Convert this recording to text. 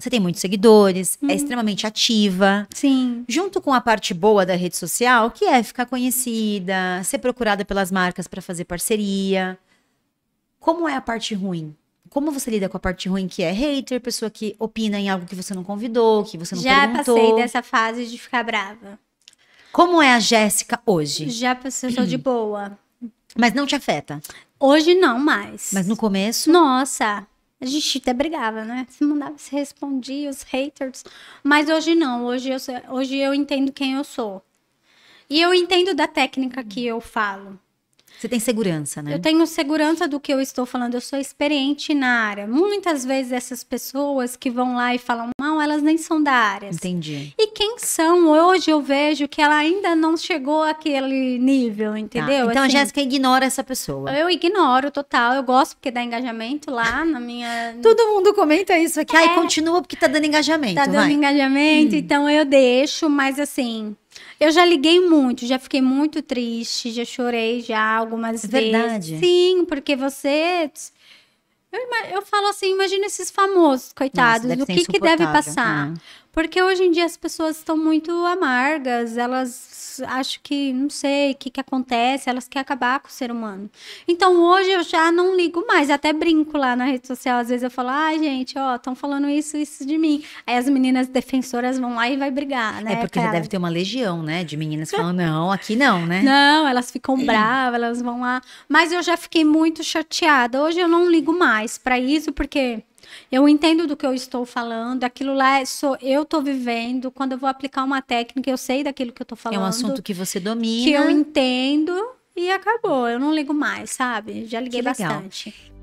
Você tem muitos seguidores, hum. é uhum. extremamente ativa. Sim. Junto com a parte boa da rede social, que é ficar conhecida, ser procurada pelas marcas para fazer parceria. Como é a parte ruim? Como você lida com a parte ruim que é hater, pessoa que opina em algo que você não convidou, que você não Já perguntou? Já passei dessa fase de ficar brava. Como é a Jéssica hoje? Já passei, de boa. Mas não te afeta? Hoje não mais. Mas no começo? Nossa, a gente até brigava, né? Se mandava, se respondia, os haters. Mas hoje não, hoje eu, hoje eu entendo quem eu sou. E eu entendo da técnica que eu falo. Você tem segurança, né? Eu tenho segurança do que eu estou falando, eu sou experiente na área. Muitas vezes essas pessoas que vão lá e falam mal, elas nem são da área. Entendi. E quem são? Hoje eu vejo que ela ainda não chegou àquele nível, tá. entendeu? Tá. Então assim, a Jéssica ignora essa pessoa. Eu ignoro total, eu gosto porque dá engajamento lá na minha. Todo mundo comenta isso aqui, é, aí continua porque tá dando engajamento. Tá dando vai. engajamento, hum. então eu deixo, mas assim eu já liguei muito, já fiquei muito triste, já chorei já algumas é vezes. Verdade. Sim, porque você eu, eu falo assim, imagina esses famosos, coitados, Nossa, o que, que deve passar. Né? Porque hoje em dia as pessoas estão muito amargas, elas acham que, não sei, o que, que acontece, elas querem acabar com o ser humano. Então hoje eu já não ligo mais, até brinco lá na rede social, às vezes eu falo, ai ah, gente, ó, estão falando isso, isso de mim. Aí as meninas defensoras vão lá e vai brigar, né? É porque cara? deve ter uma legião, né, de meninas que falam, não, aqui não, né? Não, elas ficam bravas, elas vão lá. Mas eu já fiquei muito chateada, hoje eu não ligo mais mais para isso, porque eu entendo do que eu estou falando, aquilo lá é eu estou vivendo, quando eu vou aplicar uma técnica, eu sei daquilo que eu estou falando. É um assunto que você domina. Que eu entendo e acabou, eu não ligo mais, sabe? Já liguei bastante.